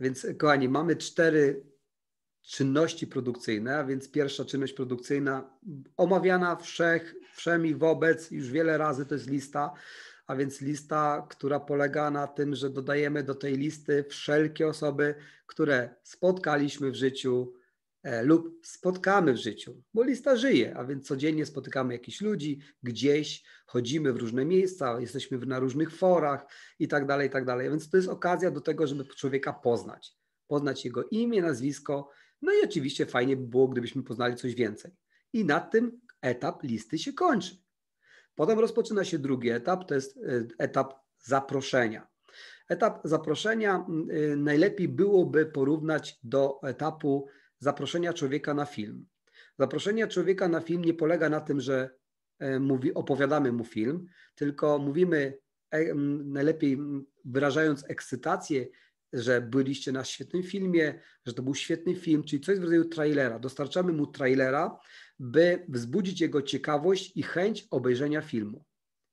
Więc kochani, mamy cztery czynności produkcyjne, a więc pierwsza czynność produkcyjna omawiana wszech, wszemi i wobec już wiele razy to jest lista, a więc lista, która polega na tym, że dodajemy do tej listy wszelkie osoby, które spotkaliśmy w życiu, E, lub spotkamy w życiu, bo lista żyje, a więc codziennie spotykamy jakichś ludzi, gdzieś chodzimy w różne miejsca, jesteśmy na różnych forach i tak dalej, i tak dalej. Więc to jest okazja do tego, żeby człowieka poznać, poznać jego imię, nazwisko, no i oczywiście fajnie by było, gdybyśmy poznali coś więcej. I na tym etap listy się kończy. Potem rozpoczyna się drugi etap, to jest e, etap zaproszenia. Etap zaproszenia mm, e, najlepiej byłoby porównać do etapu zaproszenia człowieka na film. Zaproszenie człowieka na film nie polega na tym, że e, mówi, opowiadamy mu film, tylko mówimy e, najlepiej wyrażając ekscytację, że byliście na świetnym filmie, że to był świetny film, czyli coś w rodzaju trailera. Dostarczamy mu trailera, by wzbudzić jego ciekawość i chęć obejrzenia filmu.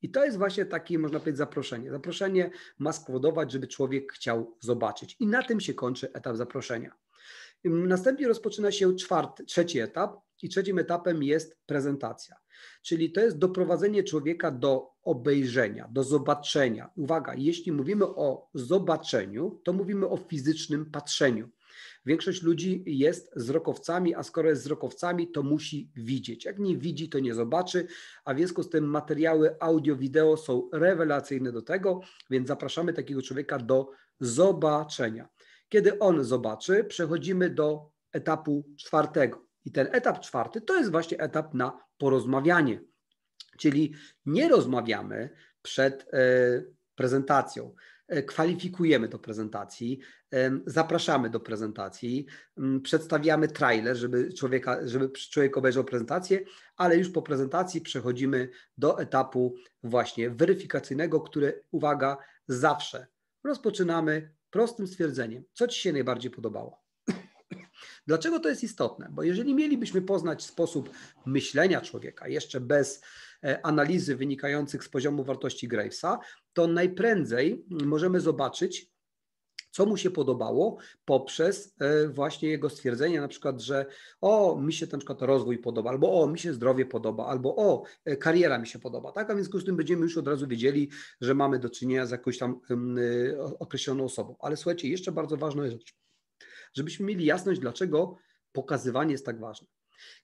I to jest właśnie takie, można powiedzieć, zaproszenie. Zaproszenie ma spowodować, żeby człowiek chciał zobaczyć. I na tym się kończy etap zaproszenia. Następnie rozpoczyna się czwarty, trzeci etap i trzecim etapem jest prezentacja. Czyli to jest doprowadzenie człowieka do obejrzenia, do zobaczenia. Uwaga, jeśli mówimy o zobaczeniu, to mówimy o fizycznym patrzeniu. Większość ludzi jest zrokowcami, a skoro jest zrokowcami, to musi widzieć. Jak nie widzi, to nie zobaczy, a w związku z tym materiały audio, wideo są rewelacyjne do tego, więc zapraszamy takiego człowieka do zobaczenia. Kiedy on zobaczy, przechodzimy do etapu czwartego. I ten etap czwarty to jest właśnie etap na porozmawianie. Czyli nie rozmawiamy przed e, prezentacją e, kwalifikujemy do prezentacji, zapraszamy do prezentacji, przedstawiamy trailer, żeby, człowieka, żeby człowiek obejrzał prezentację, ale już po prezentacji przechodzimy do etapu właśnie weryfikacyjnego, który, uwaga, zawsze rozpoczynamy prostym stwierdzeniem. Co ci się najbardziej podobało? Dlaczego to jest istotne? Bo jeżeli mielibyśmy poznać sposób myślenia człowieka, jeszcze bez e, analizy wynikających z poziomu wartości Gravesa, to najprędzej możemy zobaczyć, co mu się podobało poprzez e, właśnie jego stwierdzenia, na przykład, że o, mi się na przykład rozwój podoba, albo o, mi się zdrowie podoba, albo o, e, kariera mi się podoba, tak? A więc z tym będziemy już od razu wiedzieli, że mamy do czynienia z jakąś tam e, określoną osobą. Ale słuchajcie, jeszcze bardzo ważna rzecz, żebyśmy mieli jasność, dlaczego pokazywanie jest tak ważne.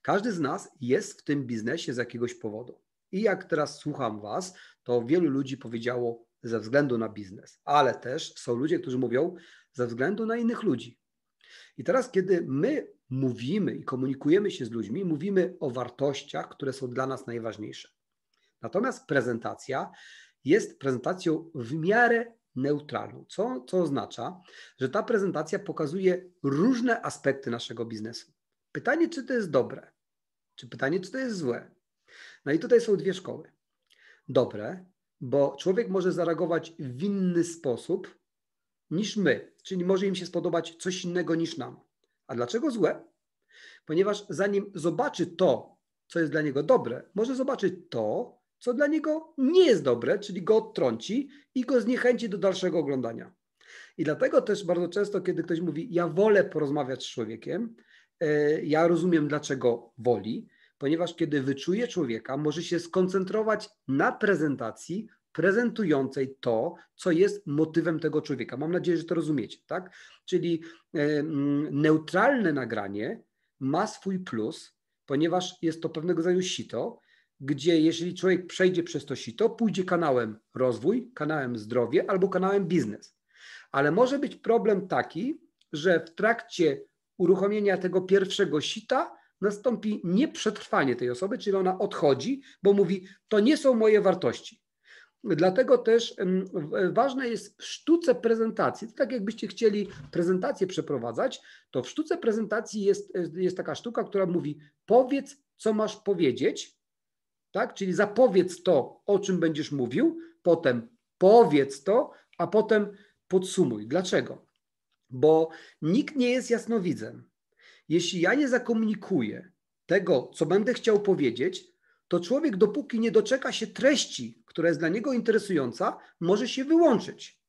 Każdy z nas jest w tym biznesie z jakiegoś powodu. I jak teraz słucham Was, to wielu ludzi powiedziało: ze względu na biznes, ale też są ludzie, którzy mówią ze względu na innych ludzi. I teraz, kiedy my mówimy i komunikujemy się z ludźmi, mówimy o wartościach, które są dla nas najważniejsze. Natomiast prezentacja jest prezentacją w miarę neutralną, co, co oznacza, że ta prezentacja pokazuje różne aspekty naszego biznesu. Pytanie, czy to jest dobre, czy pytanie, czy to jest złe. No i tutaj są dwie szkoły. Dobre, bo człowiek może zareagować w inny sposób niż my, czyli może im się spodobać coś innego niż nam. A dlaczego złe? Ponieważ zanim zobaczy to, co jest dla niego dobre, może zobaczyć to, co dla niego nie jest dobre, czyli go odtrąci i go zniechęci do dalszego oglądania. I dlatego też bardzo często, kiedy ktoś mówi, ja wolę porozmawiać z człowiekiem, e, ja rozumiem, dlaczego woli, ponieważ kiedy wyczuje człowieka, może się skoncentrować na prezentacji prezentującej to, co jest motywem tego człowieka. Mam nadzieję, że to rozumiecie, tak? Czyli e, neutralne nagranie ma swój plus, ponieważ jest to pewnego rodzaju sito, gdzie jeśli człowiek przejdzie przez to sito, pójdzie kanałem rozwój, kanałem zdrowie albo kanałem biznes. Ale może być problem taki, że w trakcie uruchomienia tego pierwszego sita nastąpi nieprzetrwanie tej osoby, czyli ona odchodzi, bo mówi: To nie są moje wartości. Dlatego też ważne jest w sztuce prezentacji, tak jakbyście chcieli prezentację przeprowadzać, to w sztuce prezentacji jest, e, jest taka sztuka, która mówi: powiedz, co masz powiedzieć, tak? czyli zapowiedz to, o czym będziesz mówił, potem powiedz to, a potem podsumuj. Dlaczego? Bo nikt nie jest jasnowidzem jeśli ja nie zakomunikuję tego, co będę chciał powiedzieć, to człowiek, dopóki nie doczeka się treści, która jest dla niego interesująca, może się wyłączyć.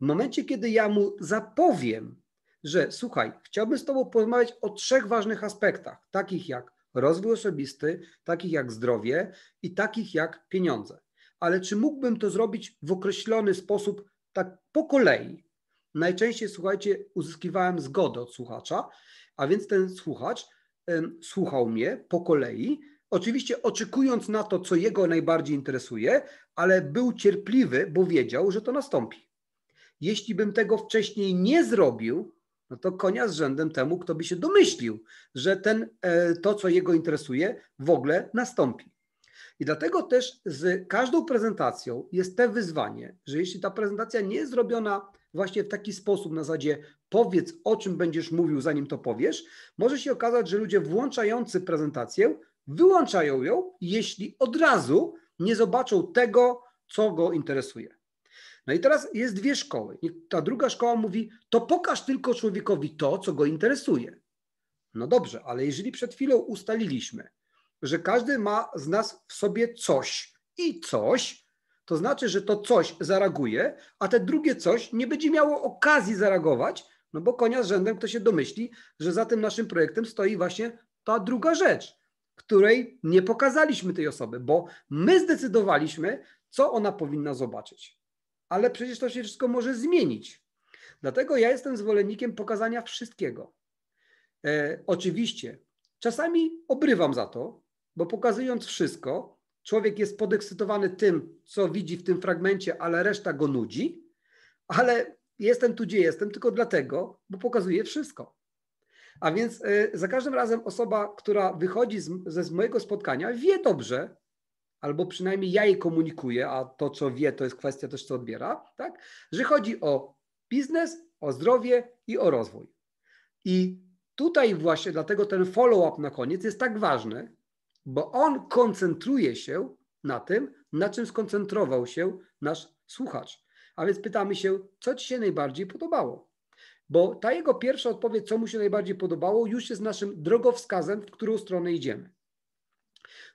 W momencie, kiedy ja mu zapowiem, że słuchaj, chciałbym z Tobą porozmawiać o trzech ważnych aspektach, takich jak rozwój osobisty, takich jak zdrowie i takich jak pieniądze. Ale czy mógłbym to zrobić w określony sposób, tak po kolei? Najczęściej, słuchajcie, uzyskiwałem zgodę od słuchacza a więc ten słuchacz słuchał mnie po kolei, oczywiście oczekując na to, co jego najbardziej interesuje, ale był cierpliwy, bo wiedział, że to nastąpi. Jeśli bym tego wcześniej nie zrobił, no to konia z rzędem temu, kto by się domyślił, że ten, e, to, co jego interesuje, w ogóle nastąpi. I dlatego też z każdą prezentacją jest te wyzwanie, że jeśli ta prezentacja nie jest zrobiona właśnie w taki sposób na zasadzie powiedz o czym będziesz mówił zanim to powiesz, może się okazać, że ludzie włączający prezentację wyłączają ją, jeśli od razu nie zobaczą tego, co go interesuje. No i teraz jest dwie szkoły. ta druga szkoła mówi, to pokaż tylko człowiekowi to, co go interesuje. No dobrze, ale jeżeli przed chwilą ustaliliśmy, że każdy ma z nas w sobie coś i coś to znaczy, że to coś zareaguje, a te drugie coś nie będzie miało okazji zareagować, no bo konia z rzędem kto się domyśli, że za tym naszym projektem stoi właśnie ta druga rzecz, której nie pokazaliśmy tej osoby, bo my zdecydowaliśmy, co ona powinna zobaczyć. Ale przecież to się wszystko może zmienić. Dlatego ja jestem zwolennikiem pokazania wszystkiego. E, oczywiście, czasami obrywam za to, bo pokazując wszystko, Człowiek jest podekscytowany tym, co widzi w tym fragmencie, ale reszta go nudzi. Ale jestem tu, gdzie jestem, tylko dlatego, bo pokazuje wszystko. A więc e, za każdym razem osoba, która wychodzi z, ze z mojego spotkania, wie dobrze, albo przynajmniej ja jej komunikuję, a to, co wie, to jest kwestia też, co odbiera, tak? że chodzi o biznes, o zdrowie i o rozwój. I tutaj właśnie dlatego ten follow-up na koniec jest tak ważny, bo on koncentruje się na tym, na czym skoncentrował się nasz słuchacz. A więc pytamy się, co ci się najbardziej podobało? Bo ta jego pierwsza odpowiedź, co mu się najbardziej podobało, już jest naszym drogowskazem, w którą stronę idziemy.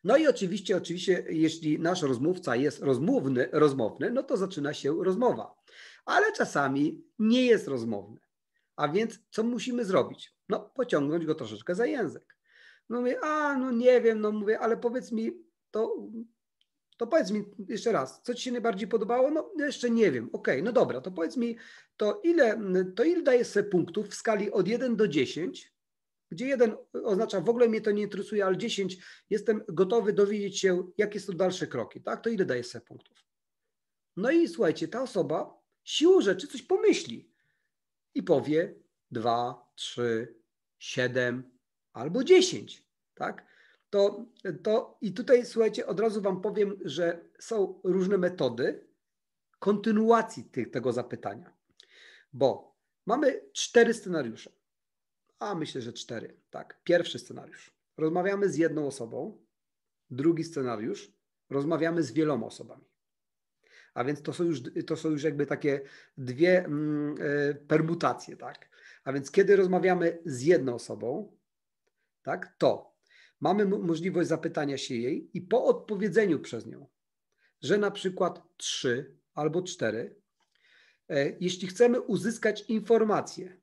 No i oczywiście, oczywiście, jeśli nasz rozmówca jest rozmówny, rozmowny, no to zaczyna się rozmowa. Ale czasami nie jest rozmowny. A więc co musimy zrobić? No, pociągnąć go troszeczkę za język. No mówię, a no nie wiem, no mówię, ale powiedz mi, to, to powiedz mi jeszcze raz, co ci się najbardziej podobało? No jeszcze nie wiem, okej, okay, no dobra, to powiedz mi, to ile, to ile daje sobie punktów w skali od 1 do 10, gdzie 1 oznacza w ogóle mnie to nie interesuje, ale 10 jestem gotowy dowiedzieć się, jakie są dalsze kroki, tak? To ile daje sobie punktów? No i słuchajcie, ta osoba siłą rzeczy coś pomyśli i powie 2, 3, 7, albo 10, tak? To, to i tutaj słuchajcie, od razu Wam powiem, że są różne metody kontynuacji tego zapytania, bo mamy cztery scenariusze, a myślę, że cztery, tak. Pierwszy scenariusz, rozmawiamy z jedną osobą, drugi scenariusz, rozmawiamy z wieloma osobami. A więc to są już, to są już jakby takie dwie mm, y, permutacje, tak? A więc kiedy rozmawiamy z jedną osobą, tak, to mamy możliwość zapytania się jej i po odpowiedzeniu przez nią, że na przykład trzy albo cztery, e, jeśli chcemy uzyskać informacje,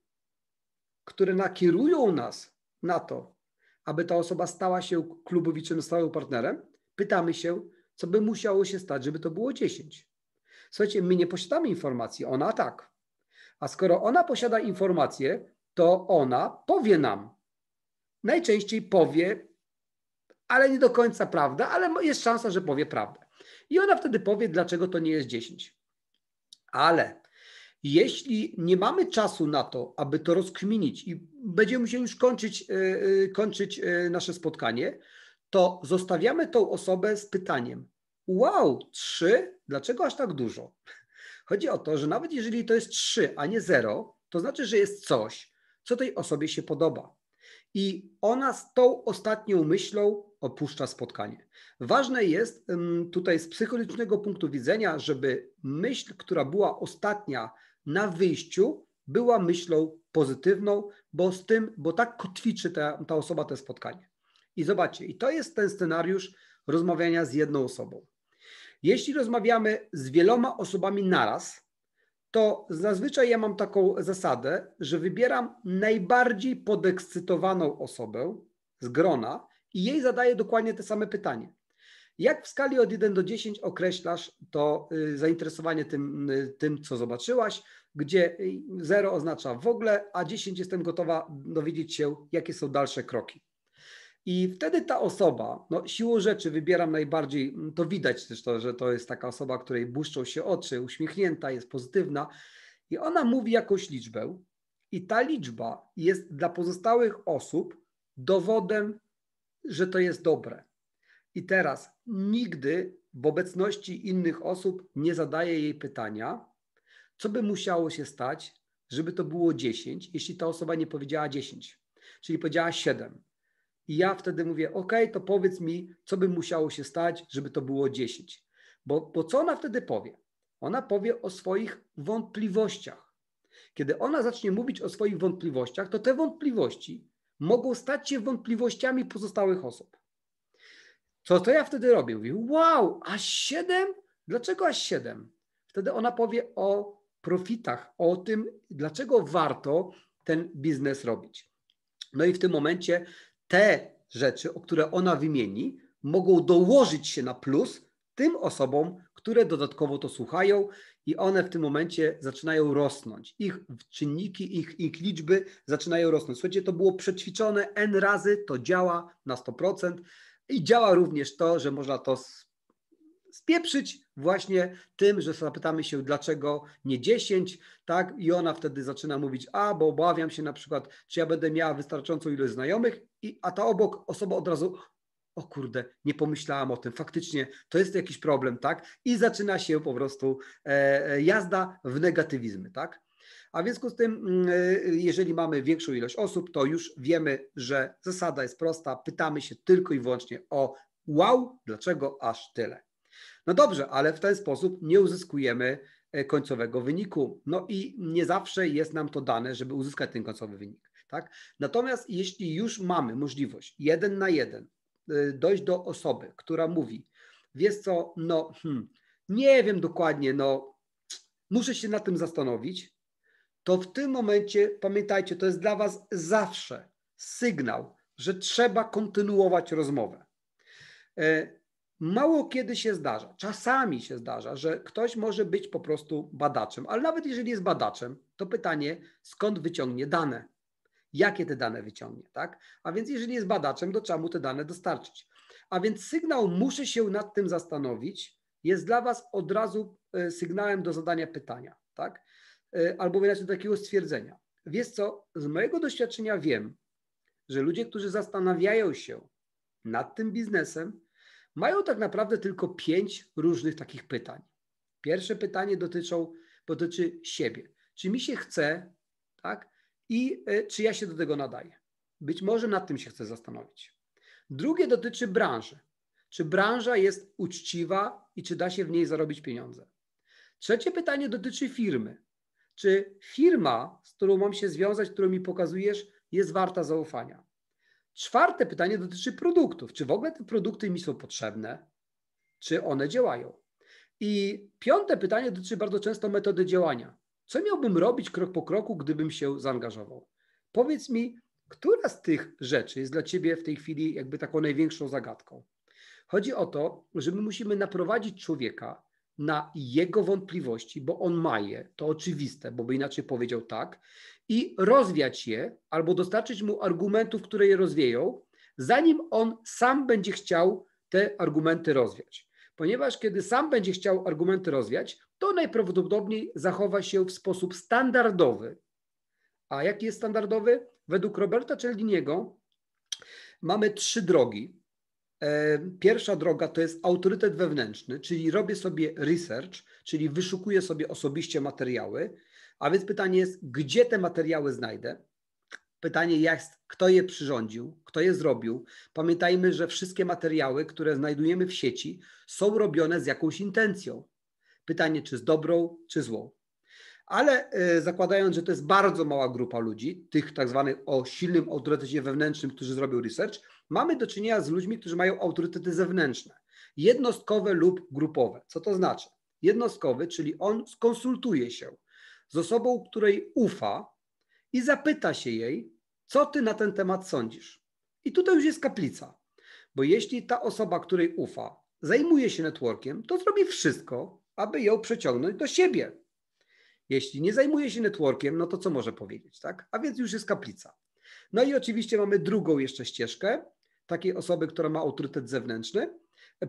które nakierują nas na to, aby ta osoba stała się klubowicznym stałym partnerem, pytamy się, co by musiało się stać, żeby to było 10. Słuchajcie, my nie posiadamy informacji, ona tak. A skoro ona posiada informacje, to ona powie nam, najczęściej powie, ale nie do końca prawda, ale jest szansa, że powie prawdę. I ona wtedy powie, dlaczego to nie jest 10. Ale jeśli nie mamy czasu na to, aby to rozkminić i będziemy musieli już kończyć, e, e, kończyć e, nasze spotkanie, to zostawiamy tą osobę z pytaniem: Wow, trzy? Dlaczego aż tak dużo? Chodzi o to, że nawet jeżeli to jest trzy, a nie zero, to znaczy, że jest coś, co tej osobie się podoba i ona z tą ostatnią myślą opuszcza spotkanie. Ważne jest tutaj z psychologicznego punktu widzenia, żeby myśl, która była ostatnia na wyjściu, była myślą pozytywną, bo z tym, bo tak kotwiczy ta, ta osoba to spotkanie. I zobaczcie, i to jest ten scenariusz rozmawiania z jedną osobą. Jeśli rozmawiamy z wieloma osobami naraz, to zazwyczaj ja mam taką zasadę, że wybieram najbardziej podekscytowaną osobę z grona i jej zadaję dokładnie te same pytanie. Jak w skali od 1 do 10 określasz to y, zainteresowanie tym, y, tym, co zobaczyłaś, gdzie 0 y, oznacza w ogóle, a 10 jestem gotowa dowiedzieć się, jakie są dalsze kroki. I wtedy ta osoba, no siłą rzeczy wybieram najbardziej, mm, to widać to, że to jest taka osoba, której błyszczą się oczy, uśmiechnięta, jest pozytywna i ona mówi jakąś liczbę i ta liczba jest dla pozostałych osób dowodem, że to jest dobre. I teraz nigdy w obecności innych osób nie zadaję jej pytania, co by musiało się stać, żeby to było 10, jeśli ta osoba nie powiedziała 10, czyli powiedziała 7 i ja wtedy mówię, OK, to powiedz mi, co by musiało się stać, żeby to było 10. Bo, bo co ona wtedy powie? Ona powie o swoich wątpliwościach. Kiedy ona zacznie mówić o swoich wątpliwościach, to te wątpliwości mogą stać się wątpliwościami pozostałych osób. Co to ja wtedy robię? Mówię, wow, aż 7? Dlaczego aż 7? Wtedy ona powie o profitach, o tym, dlaczego warto ten biznes robić. No i w tym momencie te rzeczy, o które ona wymieni, mogą dołożyć się na plus tym osobom, które dodatkowo to słuchają i one w tym momencie zaczynają rosnąć. Ich czynniki, ich, ich liczby zaczynają rosnąć. Słuchajcie, to było przećwiczone N razy, to działa na 100% i działa również to, że można to spieprzyć właśnie tym, że zapytamy się, dlaczego nie 10, tak? I ona wtedy zaczyna mówić, a bo obawiam się na przykład, czy ja będę miała wystarczającą ilość znajomych, i, a ta obok osoba od razu, o kurde, nie pomyślałam o tym, faktycznie to jest jakiś problem, tak? I zaczyna się po prostu e, e, jazda w negatywizmy, tak? A w związku z tym, mm, e, jeżeli mamy większą ilość osób, to już wiemy, że zasada jest prosta. Pytamy się tylko i wyłącznie o wow, dlaczego aż tyle. No dobrze, ale w ten sposób nie uzyskujemy e, końcowego wyniku. No i nie zawsze jest nam to dane, żeby uzyskać ten końcowy wynik. Tak? Natomiast jeśli już mamy możliwość jeden na jeden e, dojść do osoby, która mówi, wiesz co, no hmm, nie wiem dokładnie, no muszę się nad tym zastanowić, to w tym momencie pamiętajcie, to jest dla Was zawsze sygnał, że trzeba kontynuować rozmowę. E, mało kiedy się zdarza, czasami się zdarza, że ktoś może być po prostu badaczem, ale nawet jeżeli jest badaczem, to pytanie, skąd wyciągnie dane? Jakie te dane wyciągnie, tak? A więc jeżeli jest badaczem, to trzeba mu te dane dostarczyć. A więc sygnał muszę się nad tym zastanowić, jest dla Was od razu e, sygnałem do zadania pytania, tak? E, albo inaczej do takiego stwierdzenia. Wiesz co, z mojego doświadczenia wiem, że ludzie, którzy zastanawiają się nad tym biznesem, mają tak naprawdę tylko pięć różnych takich pytań. Pierwsze pytanie dotyczą, dotyczy siebie. Czy mi się chce, tak? I e, czy ja się do tego nadaję? Być może nad tym się chcę zastanowić. Drugie dotyczy branży. Czy branża jest uczciwa i czy da się w niej zarobić pieniądze? Trzecie pytanie dotyczy firmy. Czy firma, z którą mam się związać, którą mi pokazujesz, jest warta zaufania? Czwarte pytanie dotyczy produktów. Czy w ogóle te produkty mi są potrzebne? Czy one działają? I piąte pytanie dotyczy bardzo często metody działania. Co miałbym robić krok po kroku, gdybym się zaangażował? Powiedz mi, która z tych rzeczy jest dla Ciebie w tej chwili jakby taką największą zagadką? Chodzi o to, że my musimy naprowadzić człowieka na jego wątpliwości, bo on ma je, to oczywiste, bo by inaczej powiedział tak, i rozwiać je albo dostarczyć mu argumentów, które je rozwieją, zanim on sam będzie chciał te argumenty rozwiać. Ponieważ kiedy sam będzie chciał argumenty rozwiać, to najprawdopodobniej zachowa się w sposób standardowy. A jaki jest standardowy? Według Roberta Cialdiniego mamy trzy drogi. E, pierwsza droga to jest autorytet wewnętrzny, czyli robię sobie research, czyli wyszukuję sobie osobiście materiały, a więc pytanie jest, gdzie te materiały znajdę? Pytanie jest, kto je przyrządził, kto je zrobił. Pamiętajmy, że wszystkie materiały, które znajdujemy w sieci, są robione z jakąś intencją. Pytanie, czy z dobrą, czy złą. Ale y, zakładając, że to jest bardzo mała grupa ludzi, tych tak zwanych o silnym autorytecie wewnętrznym, którzy zrobią research, mamy do czynienia z ludźmi, którzy mają autorytety zewnętrzne, jednostkowe lub grupowe. Co to znaczy? Jednostkowy, czyli on skonsultuje się z osobą, której ufa i zapyta się jej, co ty na ten temat sądzisz. I tutaj już jest kaplica, bo jeśli ta osoba, której ufa, zajmuje się networkiem, to zrobi wszystko, aby ją przeciągnąć do siebie. Jeśli nie zajmuje się networkiem, no to co może powiedzieć, tak? A więc już jest kaplica. No i oczywiście mamy drugą jeszcze ścieżkę takiej osoby, która ma autorytet zewnętrzny,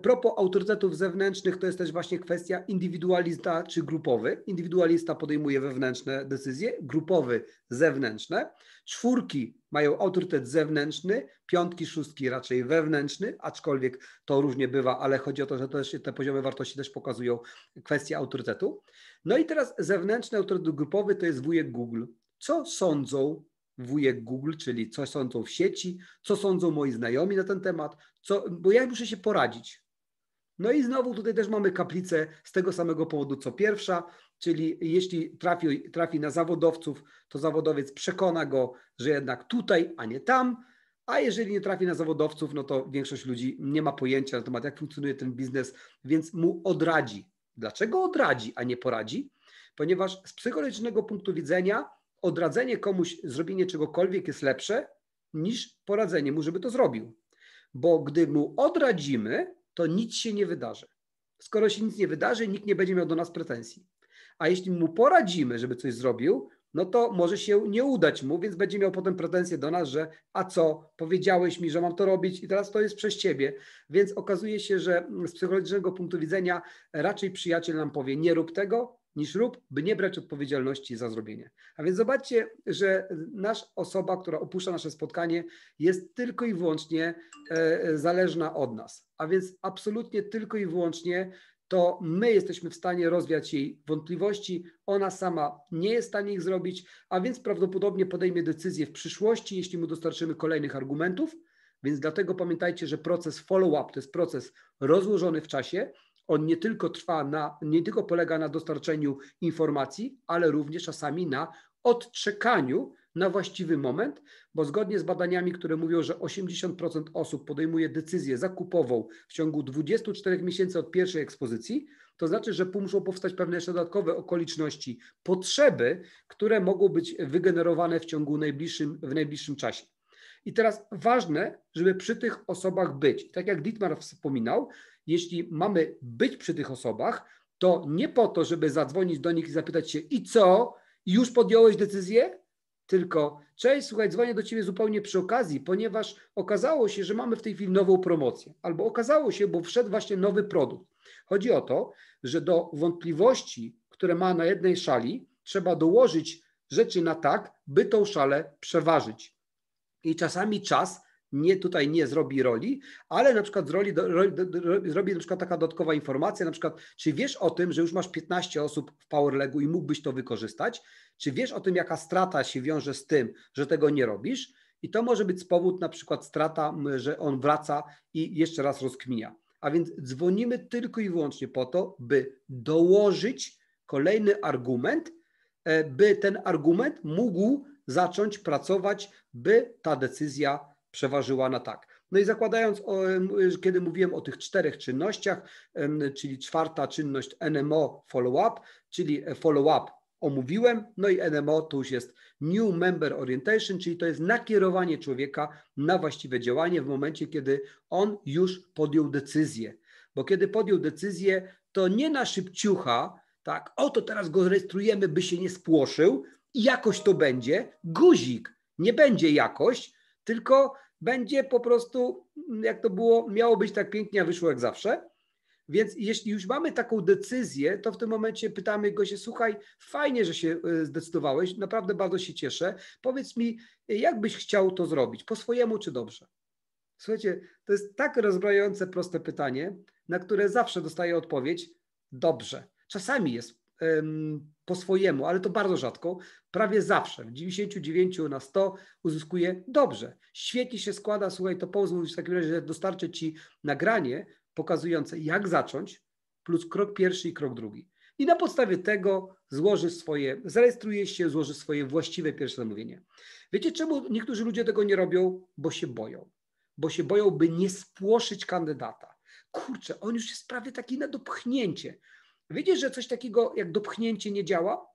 Propos autorytetów zewnętrznych, to jest też właśnie kwestia indywidualista czy grupowy. Indywidualista podejmuje wewnętrzne decyzje, grupowy zewnętrzne. Czwórki mają autorytet zewnętrzny, piątki, szóstki raczej wewnętrzny, aczkolwiek to różnie bywa, ale chodzi o to, że też te poziomy wartości też pokazują kwestię autorytetu. No i teraz zewnętrzny autorytet grupowy to jest wujek Google. Co sądzą wujek Google, czyli co sądzą w sieci, co sądzą moi znajomi na ten temat, co, bo ja muszę się poradzić. No i znowu tutaj też mamy kaplicę z tego samego powodu co pierwsza, czyli jeśli trafi, trafi na zawodowców, to zawodowiec przekona go, że jednak tutaj, a nie tam, a jeżeli nie trafi na zawodowców, no to większość ludzi nie ma pojęcia na temat, jak funkcjonuje ten biznes, więc mu odradzi. Dlaczego odradzi, a nie poradzi? Ponieważ z psychologicznego punktu widzenia odradzenie komuś zrobienie czegokolwiek jest lepsze niż poradzenie mu, żeby to zrobił. Bo gdy mu odradzimy, to nic się nie wydarzy. Skoro się nic nie wydarzy, nikt nie będzie miał do nas pretensji. A jeśli mu poradzimy, żeby coś zrobił, no to może się nie udać mu, więc będzie miał potem pretensje do nas, że a co, powiedziałeś mi, że mam to robić i teraz to jest przez ciebie. Więc okazuje się, że z psychologicznego punktu widzenia raczej przyjaciel nam powie nie rób tego, niż rób, by nie brać odpowiedzialności za zrobienie. A więc zobaczcie, że nasza osoba, która opuszcza nasze spotkanie, jest tylko i wyłącznie e, e, zależna od nas. A więc absolutnie tylko i wyłącznie to my jesteśmy w stanie rozwiać jej wątpliwości, ona sama nie jest w stanie ich zrobić, a więc prawdopodobnie podejmie decyzję w przyszłości, jeśli mu dostarczymy kolejnych argumentów. Więc dlatego pamiętajcie, że proces follow-up to jest proces rozłożony w czasie, on nie tylko trwa na, nie tylko polega na dostarczeniu informacji, ale również czasami na odczekaniu na właściwy moment, bo zgodnie z badaniami, które mówią, że 80% osób podejmuje decyzję zakupową w ciągu 24 miesięcy od pierwszej ekspozycji, to znaczy, że muszą powstać pewne jeszcze dodatkowe okoliczności, potrzeby, które mogą być wygenerowane w ciągu najbliższym, w najbliższym czasie. I teraz ważne, żeby przy tych osobach być. Tak jak Dietmar wspominał, jeśli mamy być przy tych osobach, to nie po to, żeby zadzwonić do nich i zapytać się i co, i już podjąłeś decyzję, tylko cześć, słuchaj, dzwonię do ciebie zupełnie przy okazji, ponieważ okazało się, że mamy w tej chwili nową promocję, albo okazało się, bo wszedł właśnie nowy produkt. Chodzi o to, że do wątpliwości, które ma na jednej szali, trzeba dołożyć rzeczy na tak, by tą szalę przeważyć. I czasami czas nie, tutaj nie zrobi roli, ale na przykład zrobi, zrobi na przykład taka dodatkowa informacja, na przykład czy wiesz o tym, że już masz 15 osób w PowerLegu i mógłbyś to wykorzystać, czy wiesz o tym, jaka strata się wiąże z tym, że tego nie robisz i to może być powód na przykład strata, że on wraca i jeszcze raz rozkminia. A więc dzwonimy tylko i wyłącznie po to, by dołożyć kolejny argument, e, by ten argument mógł zacząć pracować, by ta decyzja przeważyła na tak. No i zakładając, o, kiedy mówiłem o tych czterech czynnościach, czyli czwarta czynność NMO follow-up, czyli e, follow-up omówiłem, no i NMO to już jest New Member Orientation, czyli to jest nakierowanie człowieka na właściwe działanie w momencie, kiedy on już podjął decyzję. Bo kiedy podjął decyzję, to nie na szybciucha, tak, oto teraz go rejestrujemy, by się nie spłoszył i jakoś to będzie, guzik, nie będzie jakość, tylko będzie po prostu, jak to było, miało być tak pięknie, a wyszło jak zawsze. Więc jeśli już mamy taką decyzję, to w tym momencie pytamy go się, słuchaj, fajnie, że się e, zdecydowałeś, naprawdę bardzo się cieszę. Powiedz mi, jak byś chciał to zrobić, po swojemu czy dobrze? Słuchajcie, to jest tak rozbrajające proste pytanie, na które zawsze dostaję odpowiedź dobrze. Czasami jest. Um, po swojemu, ale to bardzo rzadko, prawie zawsze, w 99 na 100 uzyskuje dobrze. Świetnie się składa, słuchaj, to pozwól w takim razie dostarczę Ci nagranie pokazujące, jak zacząć, plus krok pierwszy i krok drugi. I na podstawie tego złoży swoje, zarejestruje się, złoży swoje właściwe pierwsze zamówienie. Wiecie, czemu niektórzy ludzie tego nie robią? Bo się boją. Bo się boją, by nie spłoszyć kandydata. Kurczę, on już jest prawie taki na dopchnięcie Widzisz, że coś takiego jak dopchnięcie nie działa?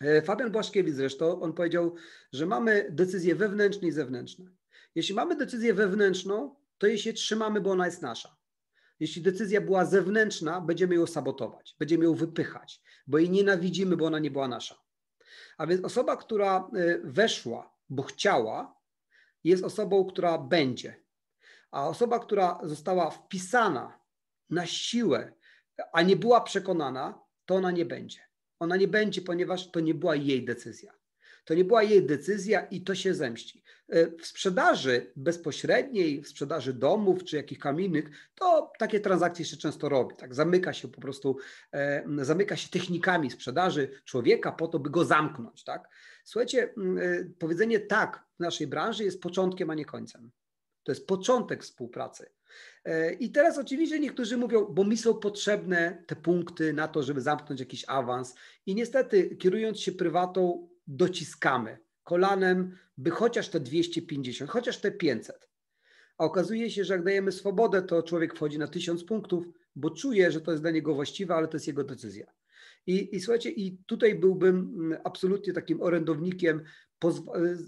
E, Fabian Błaszkiewicz zresztą, on powiedział, że mamy decyzje wewnętrzne i zewnętrzne. Jeśli mamy decyzję wewnętrzną, to jej się trzymamy, bo ona jest nasza. Jeśli decyzja była zewnętrzna, będziemy ją sabotować, będziemy ją wypychać, bo jej nienawidzimy, bo ona nie była nasza. A więc osoba, która e, weszła, bo chciała, jest osobą, która będzie. A osoba, która została wpisana na siłę a nie była przekonana, to ona nie będzie. Ona nie będzie, ponieważ to nie była jej decyzja. To nie była jej decyzja i to się zemści. E, w sprzedaży bezpośredniej, w sprzedaży domów czy jakichś kamiennych, to takie transakcje się często robi. Tak? Zamyka się po prostu, e, zamyka się technikami sprzedaży człowieka po to, by go zamknąć. Tak? Słuchajcie, e, powiedzenie tak w naszej branży jest początkiem, a nie końcem. To jest początek współpracy. E, I teraz oczywiście niektórzy mówią, bo mi są potrzebne te punkty na to, żeby zamknąć jakiś awans. I niestety, kierując się prywatą, dociskamy kolanem, by chociaż te 250, chociaż te 500. A okazuje się, że jak dajemy swobodę, to człowiek wchodzi na 1000 punktów, bo czuje, że to jest dla niego właściwe, ale to jest jego decyzja. I, I słuchajcie, i tutaj byłbym mm, absolutnie takim orędownikiem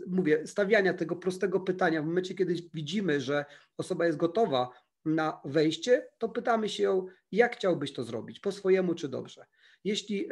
mówię, stawiania tego prostego pytania w momencie, kiedy widzimy, że osoba jest gotowa na wejście, to pytamy się ją, jak chciałbyś to zrobić, po swojemu czy dobrze. Jeśli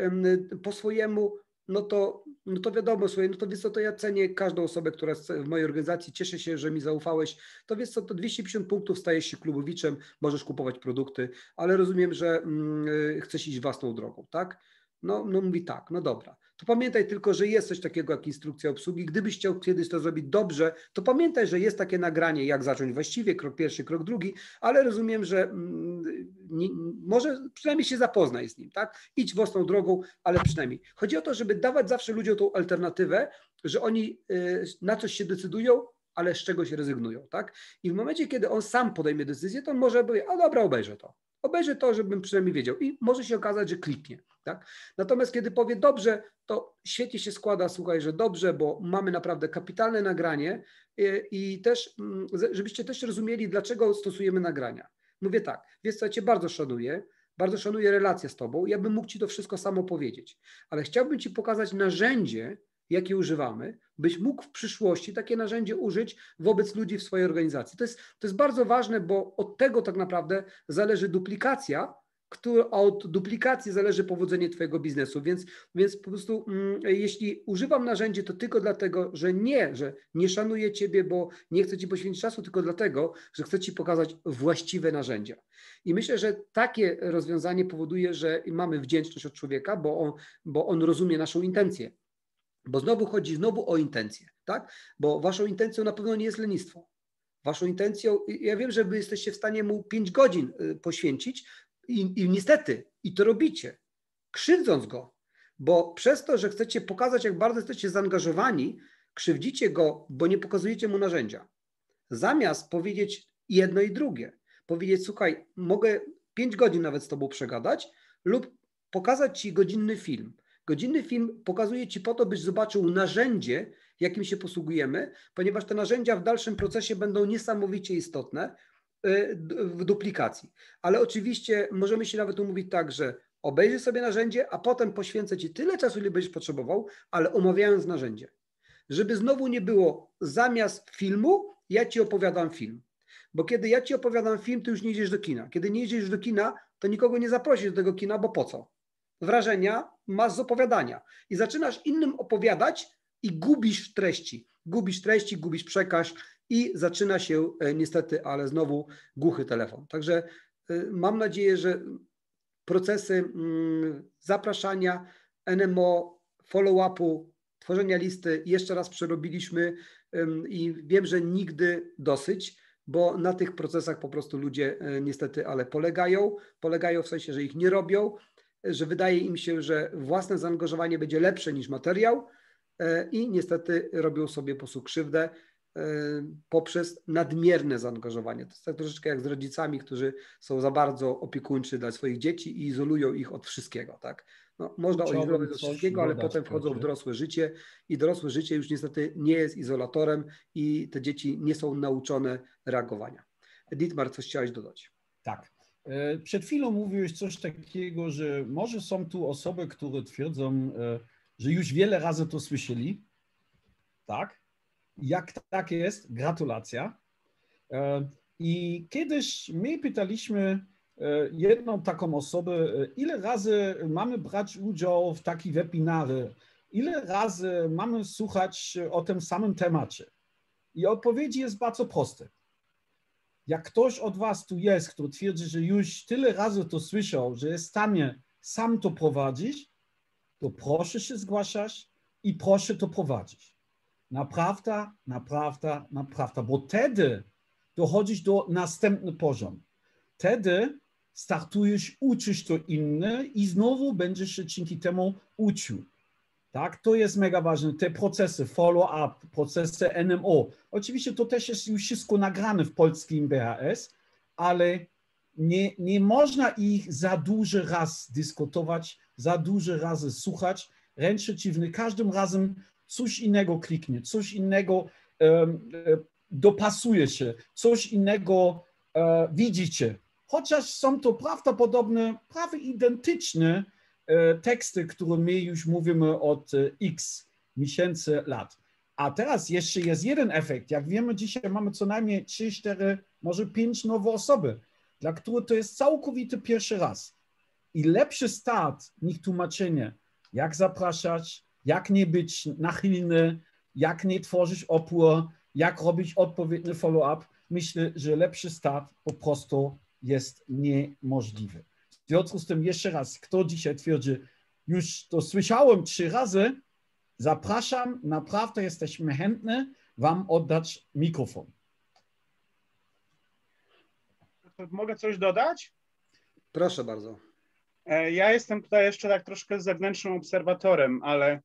po swojemu, no to, no to wiadomo, słuchaj, no to wiesz co, to ja cenię każdą osobę, która jest w mojej organizacji, cieszę się, że mi zaufałeś, to wiesz co, to 250 punktów stajesz się klubowiczem, możesz kupować produkty, ale rozumiem, że mm, e, chcesz iść własną drogą, tak? No, no mówi tak, no dobra to pamiętaj tylko, że jest coś takiego jak instrukcja obsługi. Gdybyś chciał kiedyś to zrobić dobrze, to pamiętaj, że jest takie nagranie, jak zacząć właściwie, krok pierwszy, krok drugi, ale rozumiem, że mm, nie, może przynajmniej się zapoznaj z nim, tak? Idź własną drogą, ale przynajmniej. Chodzi o to, żeby dawać zawsze ludziom tą alternatywę, że oni y, na coś się decydują, ale z czegoś rezygnują, tak? I w momencie, kiedy on sam podejmie decyzję, to on może powiedzieć, a dobra, obejrzę to. Obejrzę to, żebym przynajmniej wiedział. I może się okazać, że kliknie. Tak? Natomiast kiedy powie dobrze, to świetnie się składa, słuchaj, że dobrze, bo mamy naprawdę kapitalne nagranie e, i też, mm, żebyście też rozumieli, dlaczego stosujemy nagrania. Mówię tak, wiesz co, ja cię bardzo szanuję, bardzo szanuję relację z tobą, ja bym mógł ci to wszystko samo powiedzieć, ale chciałbym ci pokazać narzędzie, jakie używamy, byś mógł w przyszłości takie narzędzie użyć wobec ludzi w swojej organizacji. To jest, to jest bardzo ważne, bo od tego tak naprawdę zależy duplikacja który, od duplikacji zależy powodzenie Twojego biznesu. Więc, więc po prostu, mm, jeśli używam narzędzi, to tylko dlatego, że nie, że nie szanuję Ciebie, bo nie chcę Ci poświęcić czasu, tylko dlatego, że chcę Ci pokazać właściwe narzędzia. I myślę, że takie rozwiązanie powoduje, że mamy wdzięczność od człowieka, bo on, bo on rozumie naszą intencję. Bo znowu chodzi znowu o intencję, tak? Bo Waszą intencją na pewno nie jest lenistwo. Waszą intencją, ja wiem, że wy jesteście w stanie mu 5 godzin y, poświęcić, i, I niestety, i to robicie, krzywdząc go, bo przez to, że chcecie pokazać, jak bardzo jesteście zaangażowani, krzywdzicie go, bo nie pokazujecie mu narzędzia. Zamiast powiedzieć jedno i drugie, powiedzieć: Słuchaj, mogę 5 godzin nawet z tobą przegadać, lub pokazać ci godzinny film. Godzinny film pokazuje ci po to, byś zobaczył narzędzie, jakim się posługujemy, ponieważ te narzędzia w dalszym procesie będą niesamowicie istotne, Y, w duplikacji. Ale oczywiście możemy się nawet umówić tak, że obejrzyj sobie narzędzie, a potem poświęcę Ci tyle czasu, ile będziesz potrzebował, ale omawiając narzędzie. Żeby znowu nie było zamiast filmu, ja Ci opowiadam film. Bo kiedy ja Ci opowiadam film, to już nie idziesz do kina. Kiedy nie idziesz do kina, to nikogo nie zaprosisz do tego kina, bo po co? Wrażenia masz z opowiadania. I zaczynasz innym opowiadać i gubisz treści. Gubisz treści, gubisz przekaż, i zaczyna się e, niestety, ale znowu głuchy telefon. Także e, mam nadzieję, że procesy mm, zapraszania, NMO, follow-upu, tworzenia listy jeszcze raz przerobiliśmy i wiem, że nigdy dosyć, bo na tych procesach po prostu ludzie e, niestety, ale polegają. Polegają w sensie, że ich nie robią, że wydaje im się, że własne zaangażowanie będzie lepsze niż materiał i niestety robią sobie po prostu krzywdę. Y, poprzez nadmierne zaangażowanie. To jest tak troszeczkę jak z rodzicami, którzy są za bardzo opiekuńczy dla swoich dzieci i izolują ich od wszystkiego, tak? No, można o nich robić wszystkiego, ale potem wchodzą w dorosłe życie i dorosłe życie już niestety nie jest izolatorem i te dzieci nie są nauczone reagowania. Dietmar, coś chciałeś dodać? Tak. E, przed chwilą mówiłeś coś takiego, że może są tu osoby, które twierdzą, e, że już wiele razy to słyszeli, tak? Jak tak jest, gratulacja. E, I kiedyś my pytaliśmy e, jedną taką osobę, e, ile razy mamy brać udział w takich webinary, ile razy mamy słuchać o tym samym temacie. I odpowiedzi jest bardzo proste. Jak ktoś od Was tu jest, kto twierdzi, że już tyle razy to słyszał, że jest w stanie sam to prowadzić, to proszę się zgłaszać i proszę to prowadzić. Naprawdę, naprawdę, naprawdę. Bo wtedy dochodzisz do następnego poziomu. Wtedy startujesz, uczysz to inne i znowu będziesz się dzięki temu uczył. Tak, to jest mega ważne. Te procesy, follow-up, procesy NMO. Oczywiście to też jest już wszystko nagrane w polskim BHS, ale nie, nie można ich za duży raz dyskutować, za duży razy słuchać. Ręcz przeciwny, każdym razem coś innego kliknie, coś innego e, dopasuje się, coś innego e, widzicie. Chociaż są to prawdopodobne, prawie identyczne e, teksty, które my już mówimy od x miesięcy, lat. A teraz jeszcze jest jeden efekt. Jak wiemy, dzisiaj mamy co najmniej 3, 4, może 5 nowe osoby, dla których to jest całkowity pierwszy raz. I lepszy start niż tłumaczenie, jak zapraszać, jak nie być nachylny, jak nie tworzyć opór, jak robić odpowiedni follow-up. Myślę, że lepszy start po prostu jest niemożliwy. W związku z tym jeszcze raz, kto dzisiaj twierdzi, już to słyszałem trzy razy, zapraszam, naprawdę jesteśmy chętni Wam oddać mikrofon. Mogę coś dodać? Proszę bardzo. E, ja jestem tutaj jeszcze tak troszkę zewnętrznym obserwatorem, ale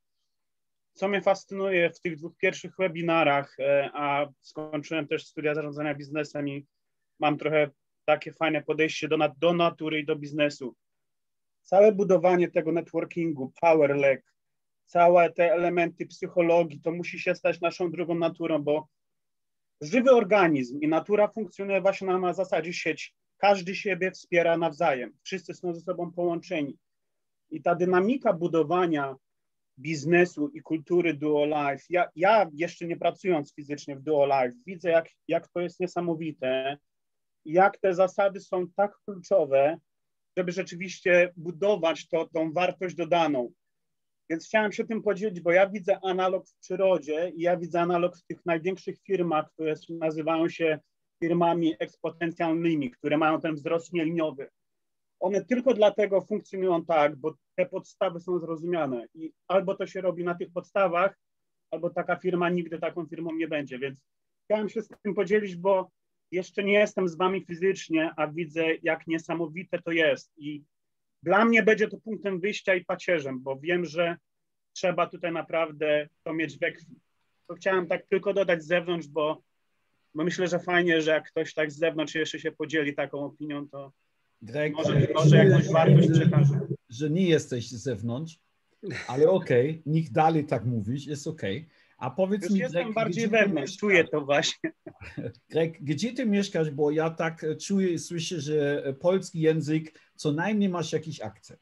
co mnie fascynuje w tych dwóch pierwszych webinarach, e, a skończyłem też studia zarządzania biznesem i mam trochę takie fajne podejście do, do natury i do biznesu. Całe budowanie tego networkingu, power leg, całe te elementy psychologii, to musi się stać naszą drugą naturą, bo żywy organizm i natura funkcjonuje właśnie na, na zasadzie sieci. Każdy siebie wspiera nawzajem, wszyscy są ze sobą połączeni. I ta dynamika budowania biznesu i kultury Life. Ja, ja jeszcze nie pracując fizycznie w Life, widzę, jak, jak to jest niesamowite, jak te zasady są tak kluczowe, żeby rzeczywiście budować to, tą wartość dodaną. Więc chciałem się tym podzielić, bo ja widzę analog w przyrodzie i ja widzę analog w tych największych firmach, które nazywają się firmami eksponencjalnymi, które mają ten wzrost nieliniowy. One tylko dlatego funkcjonują tak, bo te podstawy są zrozumiane i albo to się robi na tych podstawach, albo taka firma nigdy taką firmą nie będzie, więc chciałem się z tym podzielić, bo jeszcze nie jestem z wami fizycznie, a widzę, jak niesamowite to jest i dla mnie będzie to punktem wyjścia i pacierzem, bo wiem, że trzeba tutaj naprawdę to mieć we krwi. To chciałem tak tylko dodać z zewnątrz, bo, bo myślę, że fajnie, że jak ktoś tak z zewnątrz jeszcze się podzieli taką opinią, to tak, może, może jakąś wartość przekaże że nie jesteś z zewnątrz, ale okej, okay, niech dalej tak mówisz, jest okej. Okay. A powiedz Już mi, jestem Greg, bardziej wewnątrz, czuję to właśnie. Greg, gdzie ty mieszkasz, bo ja tak czuję i słyszę, że polski język, co najmniej masz jakiś akcent.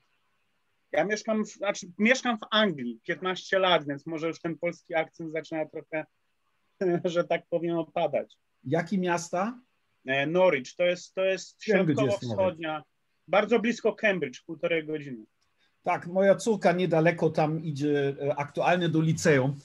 Ja mieszkam w, znaczy, mieszkam w Anglii 15 lat, więc może już ten polski akcent zaczyna trochę, że tak powiem, opadać. Jakie miasta? E, Norwich, to jest, to jest środkowo-wschodnia bardzo blisko Cambridge, półtorej godziny. Tak, moja córka niedaleko tam idzie e, aktualnie do liceum